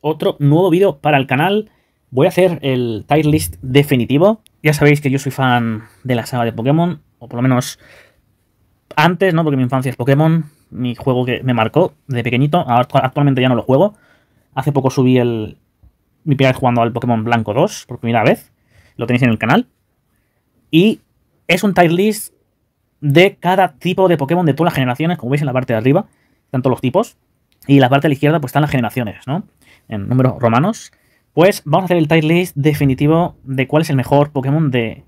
otro nuevo vídeo para el canal. Voy a hacer el tier list definitivo. Ya sabéis que yo soy fan de la saga de Pokémon, o por lo menos antes, ¿no? Porque mi infancia es Pokémon, mi juego que me marcó de pequeñito. actualmente ya no lo juego. Hace poco subí el mi primera jugando al Pokémon Blanco 2 por primera vez. Lo tenéis en el canal. Y es un tier list de cada tipo de Pokémon de todas las generaciones, como veis en la parte de arriba, tanto los tipos. Y en la parte de la izquierda pues están las generaciones, ¿no? en números romanos, pues vamos a hacer el tier list definitivo de cuál es el mejor Pokémon de,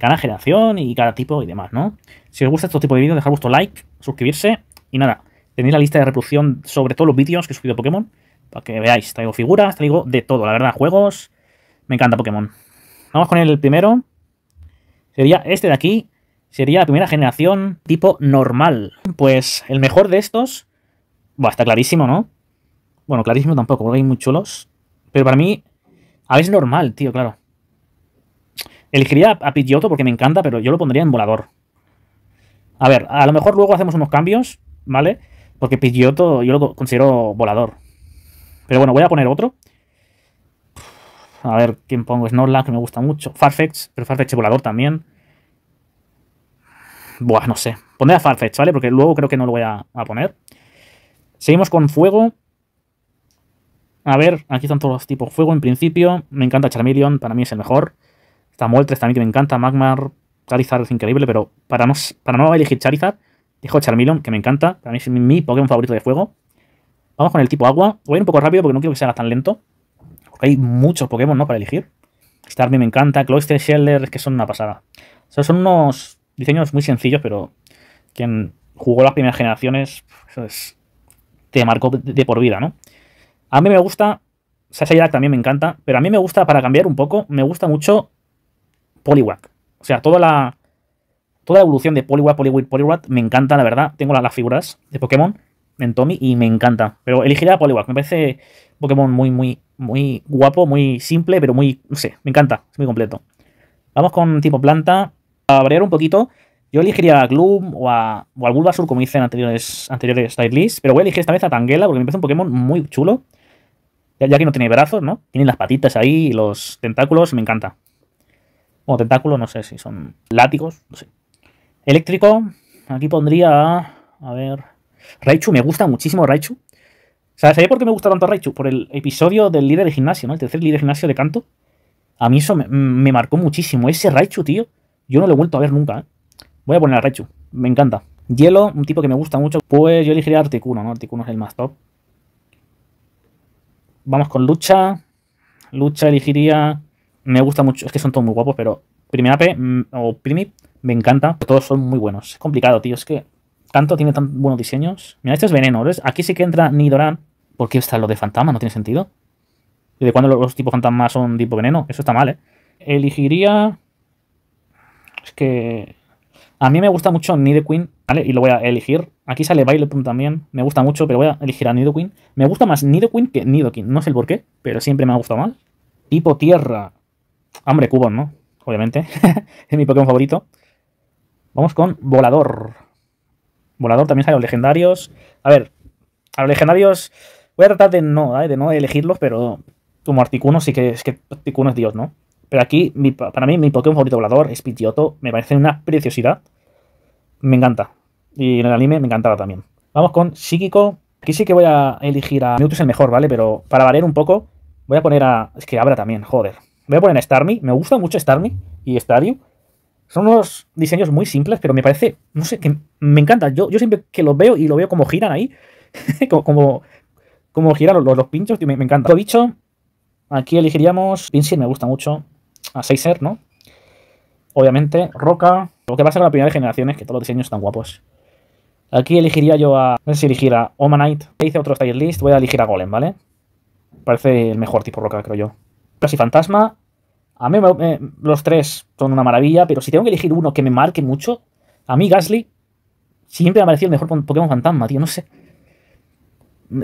cada generación y cada tipo y demás, ¿no? Si os gusta este tipo de vídeos, dejad vuestro like, suscribirse y nada, tenéis la lista de reproducción sobre todos los vídeos que he subido Pokémon para que veáis. Traigo figuras, traigo de todo, la verdad, juegos. Me encanta Pokémon. Vamos con el primero. Sería este de aquí. Sería la primera generación tipo normal. Pues el mejor de estos. Bueno, está clarísimo, ¿no? Bueno, clarísimo tampoco, porque hay muy chulos. Pero para mí, a es normal, tío, claro. Elegiría a Pidgeotto porque me encanta, pero yo lo pondría en volador. A ver, a lo mejor luego hacemos unos cambios, ¿vale? Porque Pidgeotto yo lo considero volador. Pero bueno, voy a poner otro. A ver, ¿quién pongo? Snorlax, que me gusta mucho. Farfetch, pero Farfetch es volador también. Buah, no sé. Pondré a Farfetch, ¿vale? Porque luego creo que no lo voy a poner. Seguimos con fuego. A ver, aquí están todos los tipos fuego en principio. Me encanta Charmeleon, para mí es el mejor. Está Moltres también que me encanta. Magmar, Charizard es increíble, pero para no, para no elegir Charizard, dijo Charmeleon, que me encanta. Para mí es mi Pokémon favorito de fuego. Vamos con el tipo agua. Voy un poco rápido porque no quiero que se haga tan lento. Porque hay muchos Pokémon, ¿no? Para elegir. Starmie me encanta. Cloyster, Sheller, es que son una pasada. son unos diseños muy sencillos, pero quien jugó las primeras generaciones, eso es, te marcó de por vida, ¿no? A mí me gusta, Sasha también me encanta, pero a mí me gusta, para cambiar un poco, me gusta mucho Poliwag. O sea, toda la, toda evolución de Poliwag, Poliwag, Poliwag, me encanta, la verdad. Tengo las, figuras de Pokémon en Tommy y me encanta. Pero elegiría a Poliwag, me parece Pokémon muy, muy, muy guapo, muy simple, pero muy, no sé, me encanta, es muy completo. Vamos con tipo planta. a variar un poquito, yo elegiría a Gloom o, a, Bulbasur, como hice en anteriores, anteriores Style List, pero voy a elegir esta vez a Tangela porque me parece un Pokémon muy chulo. Ya, que no tiene brazos, ¿no? Tienen las patitas ahí y los tentáculos, me encanta. O tentáculos, no sé si son látigos, no sé. Eléctrico, aquí pondría. A ver. Raichu, me gusta muchísimo Raichu. ¿Sabéis por qué me gusta tanto Raichu? Por el episodio del líder de gimnasio, ¿no? El tercer líder de gimnasio de canto. A mí eso me, marcó muchísimo. Ese Raichu, tío, yo no lo he vuelto a ver nunca, ¿eh? Voy a poner a Raichu, me encanta. Hielo, un tipo que me gusta mucho. Pues yo elegiría Articuno, ¿no? Articuno es el más top. Vamos con lucha. Lucha elegiría. Me gusta mucho. Es que son todos muy guapos, pero Primera mm, o Primip me encanta. Todos son muy buenos. Es complicado, tío. Es que tanto tiene tan buenos diseños. Mira, este es veneno. ¿ves? Aquí sí que entra Nidoran. ¿Por qué está lo de fantasma? No tiene sentido. y ¿De cuándo los tipos fantasma son tipo veneno? Eso está mal, ¿eh? Elegiría. Es que. A mí me gusta mucho Nidoqueen, ¿vale? Y lo voy a elegir. Aquí sale bailepun también. Me gusta mucho, pero voy a elegir a Nidoqueen. Me gusta más Queen que Nidoking. No sé el por qué, pero siempre me ha gustado mal. Tipo tierra. Hombre, Cubon, ¿no? Obviamente. es mi Pokémon favorito. Vamos con Volador. Volador también sale los legendarios. A ver, a los legendarios voy a tratar de no, ¿eh? de no elegirlos, pero como Articuno sí que es que Articuno es Dios, ¿no? Pero aquí, para mí, mi Pokémon favorito volador es Pidgeotto. Me parece una preciosidad. Me encanta. Y en el anime me encantaba también. Vamos con Psíquico. Aquí sí que voy a elegir a Mewtwo es el mejor, ¿vale? Pero para variar un poco, voy a poner a... Es que Abra también, joder. Voy a poner a Starmie. Me gusta mucho Starmie y Staryu. Son unos diseños muy simples, pero me parece... No sé, que me encanta. Yo, yo siempre que los veo y lo veo como giran ahí. como, como, giran los, pinchos, tío, me, encanta. Lo dicho, aquí elegiríamos... Pinsir me gusta mucho a 6er, ¿no? Obviamente, Roca. Lo que pasa ser la primera generación es que todos los diseños están guapos. Aquí elegiría yo a... No sé si elegir a Omanite. Hice otro style list, voy a elegir a Golem, ¿vale? Parece el mejor tipo Roca, creo yo. Casi Fantasma. A mí los tres son una maravilla, pero si tengo que elegir uno que me marque mucho, a mí Gasly siempre me ha parecido el mejor Pokémon Fantasma, tío, no sé.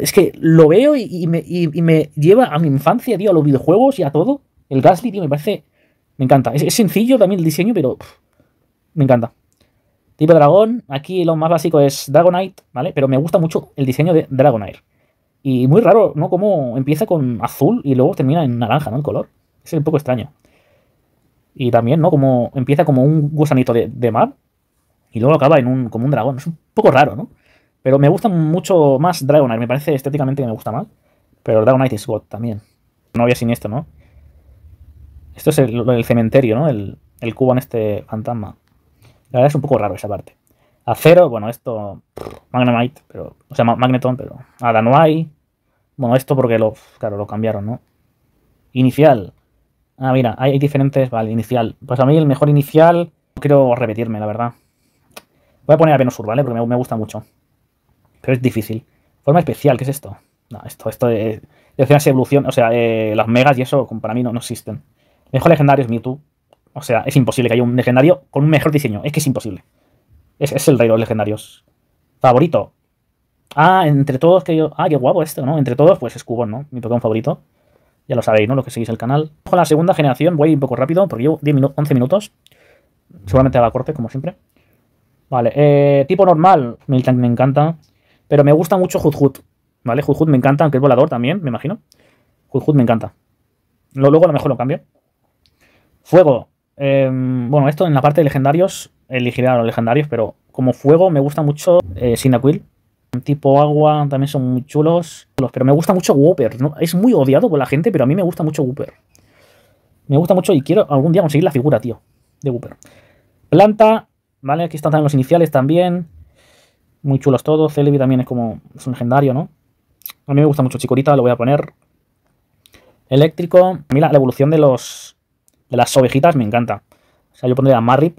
Es que lo veo y, me, y me lleva a mi infancia, tío, a los videojuegos y a todo. El Gasly, tío, me parece me encanta. Es, sencillo también el diseño, pero me encanta. Tipo dragón. Aquí lo más básico es Dragonite, ¿vale? Pero me gusta mucho el diseño de Dragonair. Y muy raro, ¿no? Como empieza con azul y luego termina en naranja, ¿no? El color. Es un poco extraño. Y también, ¿no? Como empieza como un gusanito de, mar y luego acaba en un, como un dragón. Es un poco raro, ¿no? Pero me gusta mucho más Dragonair. Me parece estéticamente que me gusta más. Pero Dragonite es God también. No había siniestro, ¿no? Esto es el, cementerio, ¿no? El, el cubo en este fantasma. La verdad es un poco raro esa parte. Acero, bueno, esto. pero. O sea, Magneton, pero. Ah, no hay. Bueno, esto porque lo. Claro, lo cambiaron, ¿no? Inicial. Ah, mira, hay diferentes. Vale, inicial. Pues a mí el mejor inicial. No quiero repetirme, la verdad. Voy a poner a Venosur, ¿vale? Porque me, gusta mucho. Pero es difícil. Forma especial, ¿qué es esto? No, esto, esto eh, de. de evolución, o sea, eh, las megas y eso para mí no existen. Mejor legendario es Mewtwo. O sea, es imposible que haya un legendario con un mejor diseño. Es que es imposible. Es, es el rey de los legendarios. Favorito. Ah, entre todos que yo. Ah, qué guapo esto, ¿no? Entre todos, pues es Cubón, ¿no? Mi Pokémon favorito. Ya lo sabéis, ¿no? Los que seguís el canal. Con la segunda generación voy un poco rápido porque llevo 11 minutos. Seguramente haga corte, como siempre. Vale, eh, tipo normal. Militant me encanta. Pero me gusta mucho Hudhud. ¿Vale? Hudhud me encanta, aunque es volador también, me imagino. Hudhud me encanta. Luego a lo mejor lo cambio. Fuego. Em, bueno, esto en la parte de legendarios, elegiré a los legendarios, pero como fuego me gusta mucho eh, Tipo agua también son muy chulos. Pero me gusta mucho Wooper, ¿no? Es muy odiado por la gente, pero a mí me gusta mucho Wooper, Me gusta mucho y quiero algún día conseguir la figura, tío, de Wooper. Planta, ¿vale? Aquí están también los iniciales también. Muy chulos todos. Celebi también es como. Es un legendario, ¿no? A mí me gusta mucho Chikorita, lo voy a poner. Eléctrico. Mira, la evolución de los de las ovejitas me encanta. O sea, yo pondría Marip,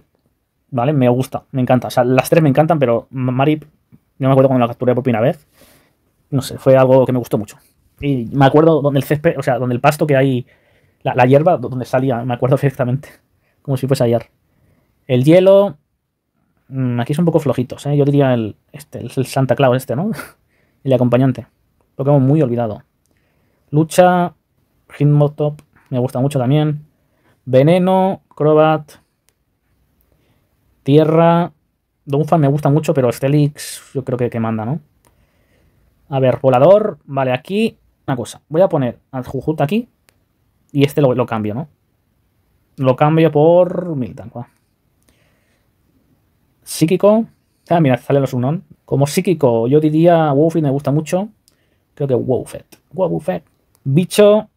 ¿vale? Me gusta, me encanta. O sea, las tres me encantan, pero Marip, no me acuerdo cuando la capturé por primera vez. No sé, fue algo que me gustó mucho. Y me acuerdo donde el césped, o sea, donde el pasto que hay, la, hierba, donde salía, me acuerdo perfectamente. Como si fuese ayer. El hielo, mm, aquí son un poco flojitos, ¿eh? Yo diría el, este, el Santa Claus este, ¿no? el acompañante. Lo hemos muy olvidado. Lucha, Hidmotop me gusta mucho también. Veneno, Crobat, Tierra. Donphan me gusta mucho, pero Stelix yo creo que, que manda, ¿no? A ver, volador. Vale, aquí una cosa. Voy a poner al Jujuta aquí. Y este lo, cambio, ¿no? Lo cambio por Milton, Psíquico. Ah, mira, sale los Unon. Como psíquico, yo diría Wolfie me gusta mucho. Creo que Wolfet, Wolfet, Bicho.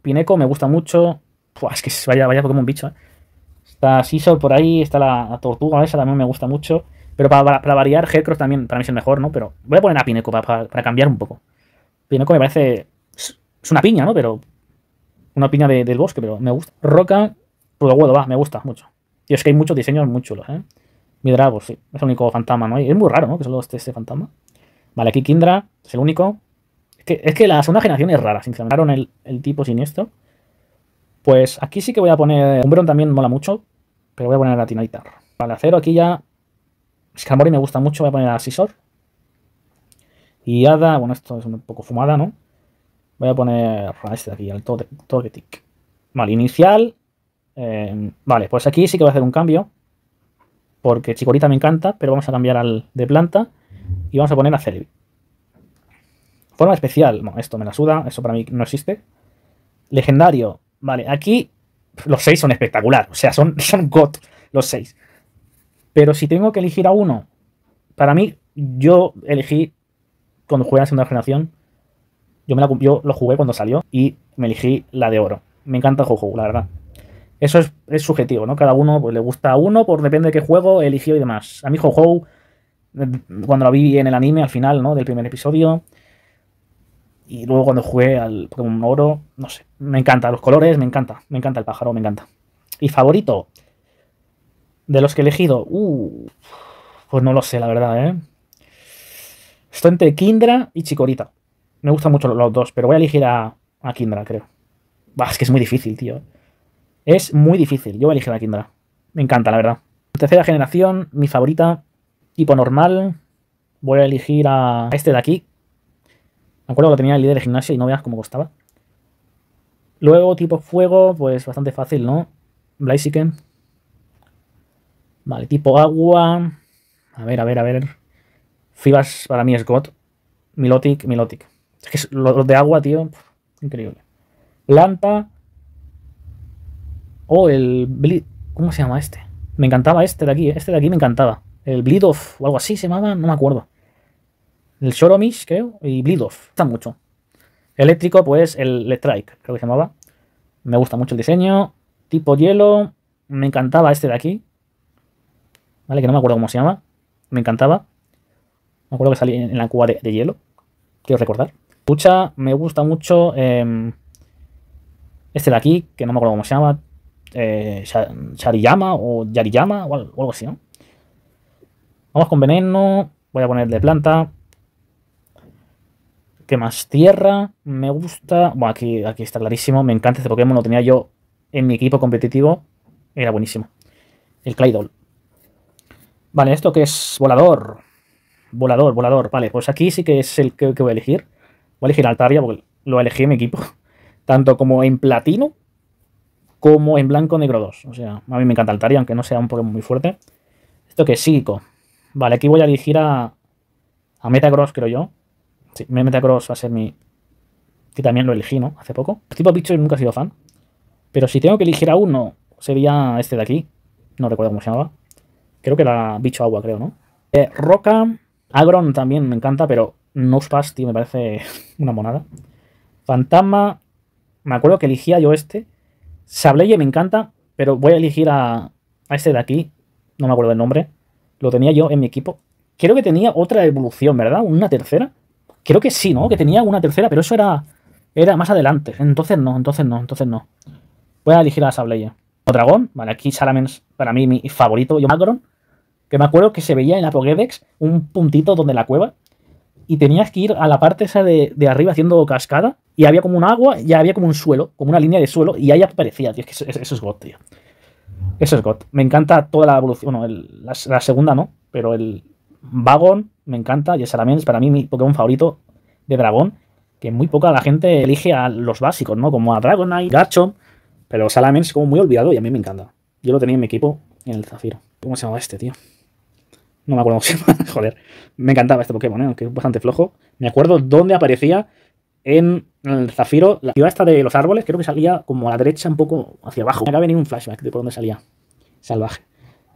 Pineco me gusta mucho es que vaya, vaya un bicho, ¿eh? Está Seasol por ahí, está la, tortuga esa, también me gusta mucho. Pero para, variar, Hercross también para mí es el mejor, ¿no? Pero voy a poner a Pineco para, cambiar un poco. Pineco me parece. Es una piña, ¿no? Pero. Una piña del bosque, pero me gusta. Roca, huevo va, me gusta mucho. Y es que hay muchos diseños muy chulos, ¿eh? Drago, sí. Es el único fantasma, ¿no? es muy raro, ¿no? Que solo esté este fantasma. Vale, aquí Kindra, es el único. Es que, es que la segunda generación es rara, sinceramente. El, el tipo siniestro. Pues aquí sí que voy a poner... Umbreon también mola mucho, pero voy a poner a Tinaitar. Vale, acero aquí ya... Scalmori me gusta mucho, voy a poner a Sisor. Y Ada, bueno, esto es un poco fumada, ¿no? Voy a poner a este de aquí, al Togetic. Vale, inicial. Em, vale, pues aquí sí que voy a hacer un cambio. Porque Chikorita me encanta, pero vamos a cambiar al de planta. Y vamos a poner a Celebi. Forma especial. Bueno, esto me la suda, eso para mí no existe. Legendario. Vale, aquí los seis son espectaculares, O sea, son, son got los seis. Pero si tengo que elegir a uno, para mí, yo elegí cuando jugué a la segunda generación. Yo, me la, cumplió, lo jugué cuando salió y me elegí la de oro. Me encanta el la verdad. Eso es, subjetivo, ¿no? Cada uno pues, le gusta a uno, por depende de qué juego eligió y demás. A mí, JoJo eh, cuando la vi en el anime al final, ¿no? Del primer episodio, y luego cuando jugué al Pokémon Oro, no sé, me encanta los colores, me encanta, me encanta el pájaro, me encanta. ¿Y favorito? De los que he elegido, uh, pues no lo sé, la verdad, ¿eh? Estoy entre Kindra y Chikorita. Me gustan mucho los, dos, pero voy a elegir a, Kindra, creo. es que es muy difícil, tío. ¿eh? Es muy difícil. Yo voy a elegir a Kindra. Me encanta, la verdad. Tercera generación, mi favorita. Tipo normal. Voy a elegir a este de aquí, me acuerdo que lo tenía el líder de gimnasia y no veas cómo costaba. Luego, tipo fuego, pues bastante fácil, ¿no? Blaziken. Vale, tipo agua. A ver, a ver, a ver. Fibas para mí es God. Milotic, Milotic. Es que los de agua, tío. increíble. Lampa. Oh, el ¿Cómo se llama este? Me encantaba este de aquí. Eh. Este de aquí me encantaba. El Bleed o algo así se llamaba. No me acuerdo el Shoromish, creo, y Blidoff. Está mucho. Eléctrico, pues el Strike, creo que se llamaba. Me gusta mucho el diseño. Tipo hielo. Me encantaba este de aquí. ¿Vale? Que no me acuerdo cómo se llama. Me encantaba. Me acuerdo que salí en la cuba de, hielo. Quiero recordar. Pucha, me gusta mucho. Em, este de aquí, que no me acuerdo cómo se llama. Eh, Shariyama o Yariyama o algo así, ¿no? Vamos con veneno. Voy a ponerle de planta. ¿Qué más? Tierra, me gusta. Bueno, aquí, aquí está clarísimo. Me encanta este Pokémon. Lo tenía yo en mi equipo competitivo. Era buenísimo. El Claydol. Vale, ¿esto que es? Volador. Volador, volador. Vale, pues aquí sí que es el que, voy a elegir. Voy a elegir Altaria porque lo elegí en mi equipo. Tanto como en platino como en blanco negro 2. O sea, a mí me encanta Altaria, aunque no sea un Pokémon muy fuerte. ¿Esto que es? Psíquico. Vale, aquí voy a elegir a, a Metagross, creo yo. Sí, Metacross va a ser mi. Que también lo elegí, ¿no? Hace poco. Tipo y nunca he sido fan. Pero si tengo que elegir a uno, sería este de aquí. No recuerdo cómo se llamaba. Creo que era Bicho Agua, creo, ¿no? Eh, Roca. Agron también me encanta, pero No Nosepass, tío, me parece una monada. Fantasma. Me acuerdo que elegía yo este. Sableye me encanta, pero voy a elegir a, a este de aquí. No me acuerdo del nombre. Lo tenía yo en mi equipo. Creo que tenía otra evolución, ¿verdad? Una tercera. Creo que sí, ¿no? Que tenía una tercera, pero eso era, era más adelante. Entonces no, entonces no, entonces no. Voy a elegir a Sableye. O dragón, vale, aquí Salamence, para mí, mi favorito. Yo Magron, que me acuerdo que se veía en la Pokédex un puntito donde la cueva. Y tenías que ir a la parte esa de, arriba haciendo cascada. Y había como un agua, y había como un suelo, como una línea de suelo. Y ahí aparecía, tío. Es que eso, es God, tío. Eso es God. Me encanta toda la evolución. Bueno, la segunda no, pero el, Vagon, me encanta. Y es para mí mi Pokémon favorito de dragón. Que muy poca la gente elige a los básicos, ¿no? Como a Dragonite, Garchomp. Pero Salamence es como muy olvidado y a mí me encanta. Yo lo tenía en mi equipo en el Zafiro. ¿Cómo se llamaba este, tío? No me acuerdo cómo se llama. Joder. Me encantaba este Pokémon, ¿eh? aunque es bastante flojo. Me acuerdo dónde aparecía en el Zafiro. La ciudad esta de los árboles, creo que salía como a la derecha, un poco hacia abajo. Me acaba de venir un flashback de por dónde salía. Salvaje.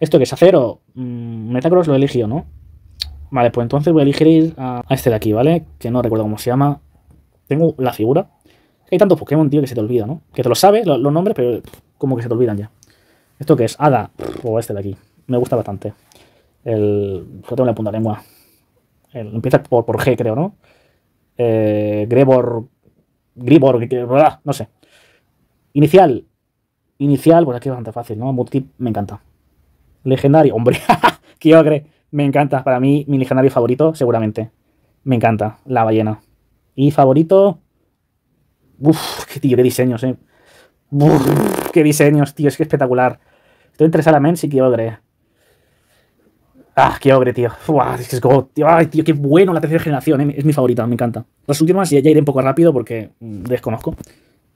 Esto que es acero. Mm, Metacross lo eligió, ¿no? Vale, pues entonces voy a elegir a, este de aquí, ¿vale? Que no recuerdo cómo se llama. Tengo la figura. Hay tantos Pokémon, tío, que se te olvida, ¿no? Que te lo sabes los nombres, pero como que se te olvidan ya. ¿Esto qué es? Ada. O este de aquí. Me gusta bastante. El... Yo tengo la punta de lengua. empieza por, por, G, creo, ¿no? Eh, Grebor... Gribor... No sé. Inicial. Inicial, pues aquí es bastante fácil, ¿no? Multi me encanta. Legendario. Hombre, ¿qué me encanta, para mí, mi legendario favorito, seguramente. Me encanta, la ballena. Y favorito. Uf, qué tío, qué diseños, eh. qué diseños, tío, es que espectacular. Estoy entre Salamence y Kyogre. Ah, qué ogre, tío. es que es tío. Ay, tío, qué bueno la tercera generación. Eh. Es mi favorita, me encanta. Las últimas ya, ya, iré un poco rápido porque mm, desconozco.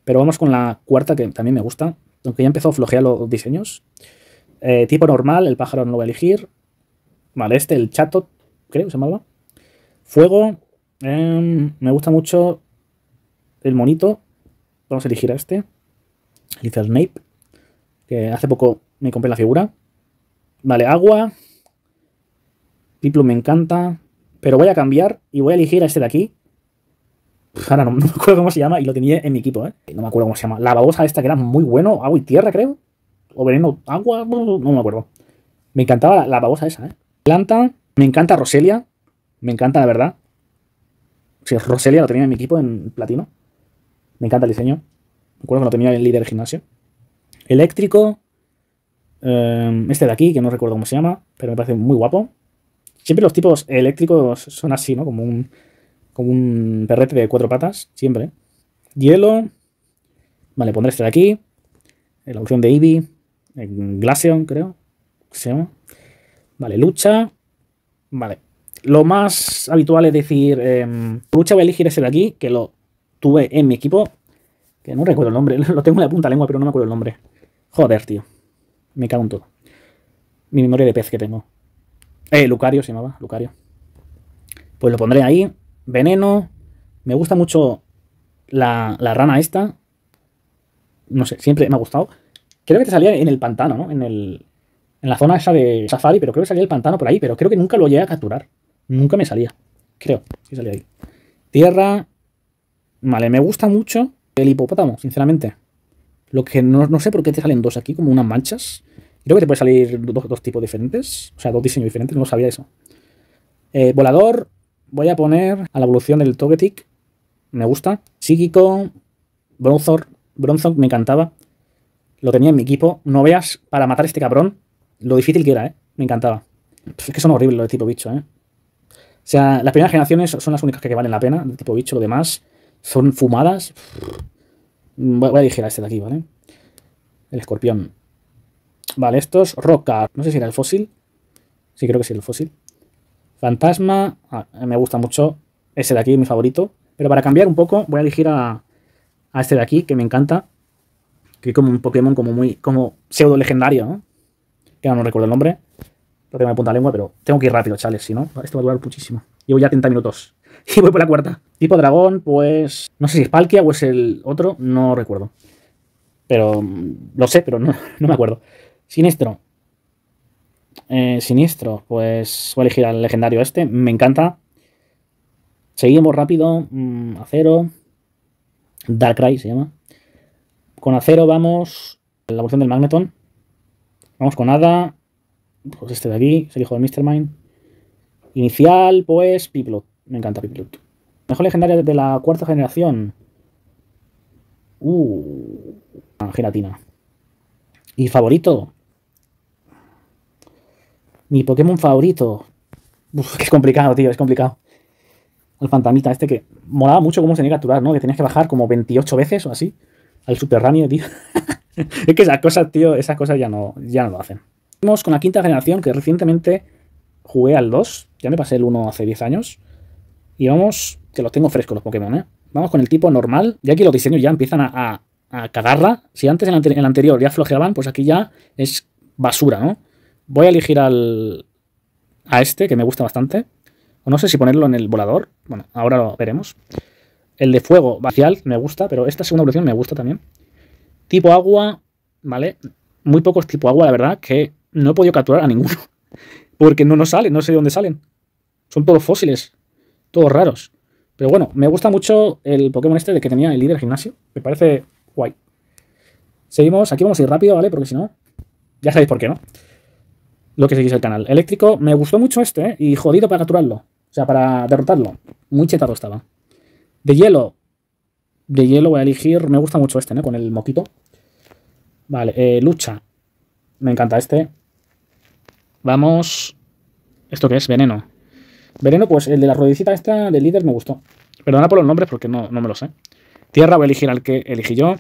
Pero vamos con la cuarta que también me gusta. Aunque ya empezó a flojear los diseños. Eh, tipo normal, el pájaro no lo voy a elegir. Vale, este, el chato, creo que se llamaba. Fuego. Em, me gusta mucho el monito. Vamos a elegir a este. Little Snape. Que hace poco me compré la figura. Vale, agua. Diplo me encanta. Pero voy a cambiar y voy a elegir a este de aquí. Ahora no, me acuerdo cómo se llama y lo tenía en mi equipo, ¿eh? No me acuerdo cómo se llama. La babosa esta que era muy bueno. Agua y tierra, creo. O veneno, agua, no me acuerdo. Me encantaba la babosa esa, ¿eh? Planta. me encanta Roselia, me encanta la verdad. Si Roselia lo tenía en mi equipo en platino. Me encanta el diseño. Me acuerdo que lo tenía en líder gimnasio. Eléctrico. Eh, este de aquí, que no recuerdo cómo se llama, pero me parece muy guapo. Siempre los tipos eléctricos son así, ¿no? Como un, como un perrete de cuatro patas, siempre. Hielo. Vale, pondré este de aquí. Eh, la opción de Eevee. Glaceon, creo. Vale, lucha. Vale. Lo más habitual es decir, em, lucha voy a elegir ese de aquí, que lo tuve en mi equipo. Que no recuerdo el nombre, lo tengo en la punta lengua, pero no me acuerdo el nombre. Joder, tío. Me cago en todo. Mi memoria de pez que tengo. Eh, Lucario se llamaba, Lucario. Pues lo pondré ahí. Veneno. Me gusta mucho la, la rana esta. No sé, siempre me ha gustado. Creo que te salía en el pantano, ¿no? En el, en la zona esa de Safari, pero creo que salía el pantano por ahí, pero creo que nunca lo llegué a capturar. Nunca me salía. Creo que salía ahí. Tierra. Vale, me gusta mucho el hipopótamo, sinceramente. Lo que no, sé por qué te salen dos aquí, como unas manchas. Creo que te puede salir dos, tipos diferentes. O sea, dos diseños diferentes, no sabía eso. Eh, volador, voy a poner a la evolución del Togetic. Me gusta. Psíquico, Bronzor. Bronzor me encantaba. Lo tenía en mi equipo. No veas, para matar a este cabrón lo difícil que era, ¿eh? Me encantaba. es que son horribles los de tipo bicho, ¿eh? O sea, las primeras generaciones son las únicas que valen la pena, de tipo bicho, lo demás son fumadas. Voy, a elegir a este de aquí, ¿vale? El escorpión. Vale, estos, roca, no sé si era el fósil. Sí, creo que sí, el fósil. Fantasma, ah, me gusta mucho ese de aquí, mi favorito. Pero para cambiar un poco, voy a elegir a, a este de aquí, que me encanta. Que es como un Pokémon como muy, como pseudo legendario, ¿no? que no recuerdo el nombre. porque tengo de punta lengua, pero tengo que ir rápido, chales, si no, esto va a durar muchísimo. Llevo ya 30 minutos. Y voy por la cuarta. Tipo dragón, pues. No sé si es Palkia o es el otro, no recuerdo. Pero. Mm, lo sé, pero no, me acuerdo. Siniestro. Eh, siniestro, pues voy a elegir al legendario este. Me encanta. Seguimos rápido. Mm, acero. Darkrai se llama. Con acero vamos. La evolución del Magneton. Vamos con Ada. Pues este de aquí, es el hijo de Mr. Inicial, pues, Piplot. Me encanta Piplot. Mejor legendaria de la cuarta generación. Uh, gelatina. Y favorito. Mi Pokémon favorito. Uf, es complicado, tío, es complicado. El fantamita este que molaba mucho como se tenía que capturar, ¿no? Que tenías que bajar como 28 veces o así al subterráneo, tío. es que esas cosas, tío, esas cosas ya no, ya no lo hacen. Vamos con la quinta generación, que recientemente jugué al 2. Ya me pasé el 1 hace 10 años. Y vamos, que los tengo frescos los Pokémon, ¿eh? Vamos con el tipo normal. Ya aquí los diseños ya empiezan a, a, cagarla. Si antes en el, anterior ya flojeaban, pues aquí ya es basura, ¿no? Voy a elegir al, a este, que me gusta bastante. O no sé si ponerlo en el volador. Bueno, ahora lo veremos. El de fuego vacial me gusta, pero esta segunda evolución me gusta también. Tipo agua, ¿vale? Muy pocos tipo agua, la verdad, que no he podido capturar a ninguno. Porque no nos salen, no sé de dónde salen. Son todos fósiles, todos raros. Pero bueno, me gusta mucho el Pokémon este de que tenía el líder gimnasio. Me parece guay. Seguimos, aquí vamos a ir rápido, ¿vale? Porque si no, ya sabéis por qué, ¿no? Lo que seguís el canal. Eléctrico, me gustó mucho este, ¿eh? Y jodido para capturarlo. O sea, para derrotarlo. Muy chetado estaba. De hielo. De hielo voy a elegir. Me gusta mucho este, ¿no? Con el moquito. Vale, eh, lucha. Me encanta este. Vamos. ¿Esto qué es? Veneno. Veneno, pues el de la ruedecita esta del líder me gustó. Perdona por los nombres porque no, no me lo sé. Tierra voy a elegir al que elegí yo.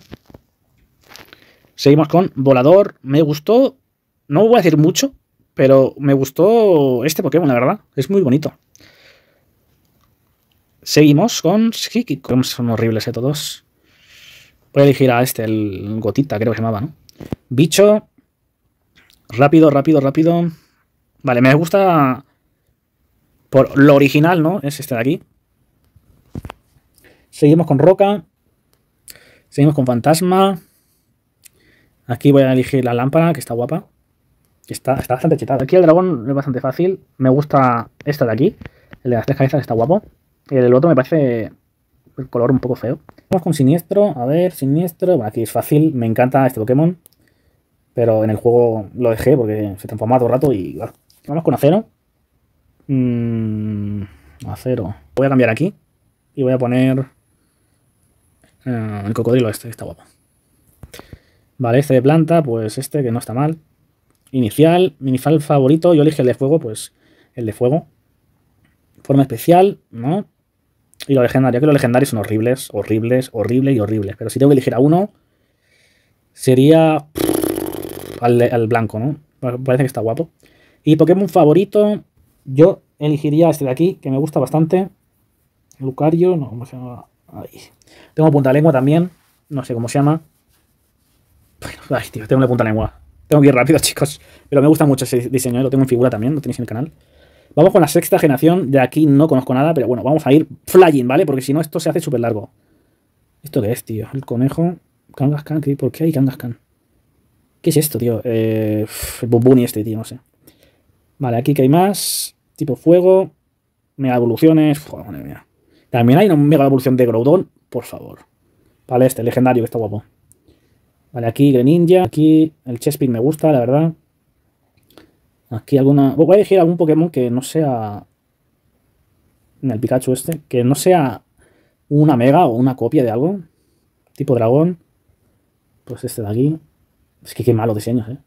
Seguimos con Volador. Me gustó. No voy a decir mucho, pero me gustó este Pokémon, la verdad. Es muy bonito. Seguimos con como son horribles, estos todos. Voy a elegir a este, el gotita, creo que se llamaba, ¿no? Bicho. Rápido, rápido, rápido. Vale, me gusta por lo original, ¿no? Es este de aquí. Seguimos con Roca. Seguimos con Fantasma. Aquí voy a elegir la lámpara, que está guapa. Está, está bastante chetada. Aquí el dragón es bastante fácil. Me gusta esta de aquí. El de las tres cabezas está guapo. El otro me parece el color un poco feo. Vamos con Siniestro, a ver, Siniestro. Bueno, aquí es fácil, me encanta este Pokémon. Pero en el juego lo dejé porque se transformó todo el rato y bueno. Vamos con Acero. Mm, acero. Voy a cambiar aquí y voy a poner eh, el cocodrilo este, está guapo. Vale, este de planta, pues este que no está mal. Inicial, minifal favorito, yo elige el de fuego, pues el de fuego. Forma especial, ¿no? Y lo legendario, que los legendarios son horribles, horribles, horribles y horribles. Pero si tengo que elegir a uno, sería al, blanco, ¿no? Parece que está guapo. Y Pokémon favorito, yo elegiría este de aquí, que me gusta bastante. Lucario, no, ¿cómo se llama? Tengo punta lengua también, no sé cómo se llama. Ay, tío, tengo una punta lengua. Tengo que ir rápido, chicos. Pero me gusta mucho ese diseño, ¿eh? lo tengo en figura también, lo tenéis en el canal. Vamos con la sexta generación. De aquí no conozco nada, pero bueno, vamos a ir flying, ¿vale? Porque si no, esto se hace súper largo. ¿Esto qué es, tío? El conejo. Kangaskhan. ¿Por qué hay Kangaskhan? ¿Qué es esto, tío? Eh, el Bubuni este, tío, no sé. Vale, aquí que hay más. Tipo fuego. Mega evoluciones. Joder, madre mía. También hay una mega evolución de Groudon. Por favor. Vale, este legendario que está guapo. Vale, aquí Greninja. Aquí el Chespin me gusta, la verdad. Aquí alguna... Voy a elegir algún Pokémon que no sea... En el Pikachu este. Que no sea una mega o una copia de algo. Tipo dragón. Pues este de aquí. Es que qué malos diseños, ¿eh?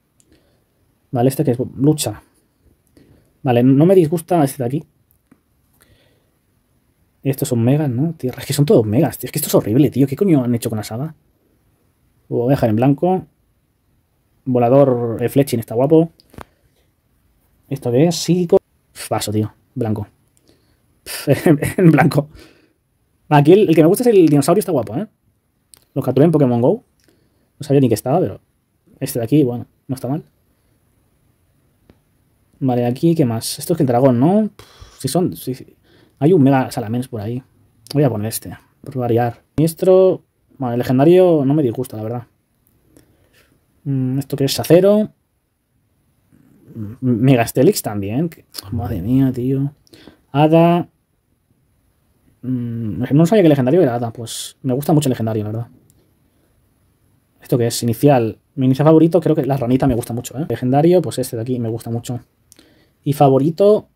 Vale, este que es lucha. Vale, no me disgusta este de aquí. Estos son megas, ¿no? Tierra. Es que son todos megas, Es que esto es horrible, tío. ¿Qué coño han hecho con la saga? voy a dejar en blanco. Volador eh, Fletching está guapo. ¿Esto qué es? Psíquico. Paso, tío. Blanco. en blanco. Aquí el, que me gusta es el dinosaurio, está guapo, ¿eh? Lo capturé en Pokémon Go. No sabía ni que estaba, pero este de aquí, bueno, no está mal. Vale, aquí, ¿qué más? Esto es que el dragón, ¿no? Si son... Hay un mega salamence por ahí. Voy a poner este, por variar. Ministro... Bueno, el legendario no me disgusta, la verdad. Mm, ¿Esto que es? Acero. Megastelix también. madre mía, tío. Ada. Mm, no sabía que legendario era Ada. Pues me gusta mucho el legendario, la verdad. ¿Esto que es? Inicial. Mi inicial favorito, creo que la ranita me gusta mucho, ¿eh? Legendario, pues este de aquí me gusta mucho. Y favorito,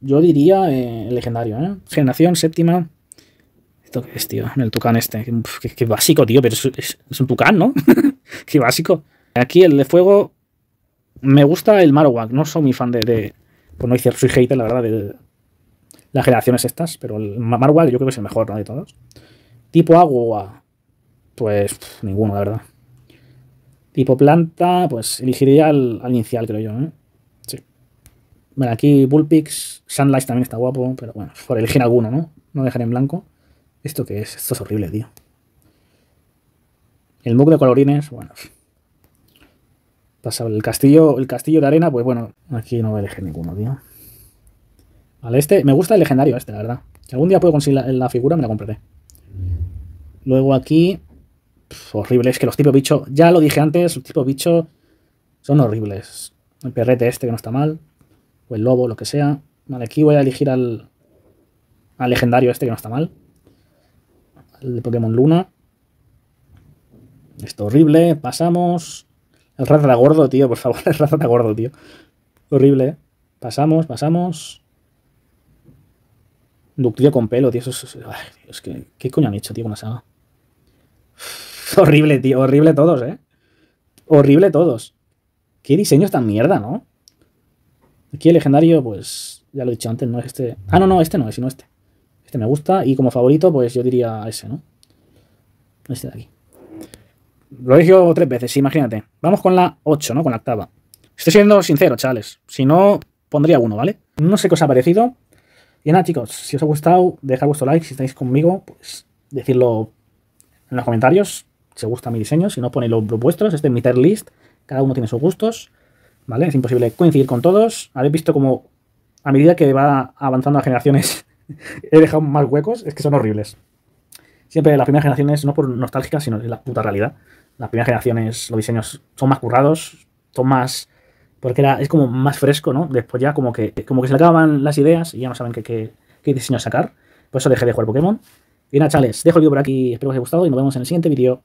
yo diría eh, el legendario, ¿eh? Generación séptima. ¿Esto qué es, tío? El tucán este. Qué, básico, tío, pero es, es un tucán, ¿no? qué básico. Aquí el de fuego me gusta el Marowak, no soy mi fan de, de Pues no decir, soy hater, la verdad, de las generaciones estas, pero el Marowak yo creo que es el mejor ¿no? de todos. Tipo agua, pues ninguno, la verdad. Tipo planta, pues elegiría al, al inicial, creo yo. ¿eh? Sí. Bueno, aquí Bullpix, Sunlight también está guapo, pero bueno, por elegir alguno, ¿no? No dejar en blanco. ¿Esto qué es? Esto es horrible, tío. El mug de colorines, bueno. Pasado el castillo, el castillo de arena, pues bueno, aquí no voy a elegir ninguno, tío. Vale, este, me gusta el legendario este, la verdad. Si algún día puedo conseguir la, figura, me la compraré. Luego aquí, horrible, es que los tipos bicho, ya lo dije antes, los tipos bicho son horribles. El perrete este que no está mal, o el lobo, lo que sea. Vale, aquí voy a elegir al, al legendario este que no está mal. El de Pokémon Luna. esto horrible, pasamos. El de gordo, tío, por favor, el de gordo, tío. Horrible, ¿eh? Pasamos, pasamos. Ductillo con pelo, tío. Eso es, ay, ¿qué, coño han hecho, tío, con la saga? Horrible, tío. Horrible todos, ¿eh? Horrible todos. Qué diseños tan mierda, ¿no? Aquí el legendario, pues, ya lo he dicho antes, no es este. Ah, no, no, este no es, sino este. Este me gusta y como favorito, pues yo diría ese, ¿no? Este de aquí. Lo he dicho tres veces, imagínate. Vamos con la 8, ¿no? Con la octava. Estoy siendo sincero, chavales. Si no, pondría uno, ¿vale? No sé qué os ha parecido. Y nada, chicos, si os ha gustado, dejad vuestro like. Si estáis conmigo, pues decirlo en los comentarios. Si os gusta mi diseño, si no, ponéis los vuestros. Este es mi tier list. Cada uno tiene sus gustos, ¿vale? Es imposible coincidir con todos. Habéis visto cómo a medida que va avanzando las generaciones he dejado más huecos. Es que son horribles. Siempre las primeras generaciones no por nostálgicas, sino en la puta realidad. Las primeras generaciones, los diseños son más currados, son más. Porque es como más fresco, ¿no? Después ya como que, como que se le acababan las ideas y ya no saben qué, diseño sacar. Por eso dejé de jugar Pokémon. Y nada, chales, dejo el vídeo por aquí. Espero que os haya gustado y nos vemos en el siguiente vídeo.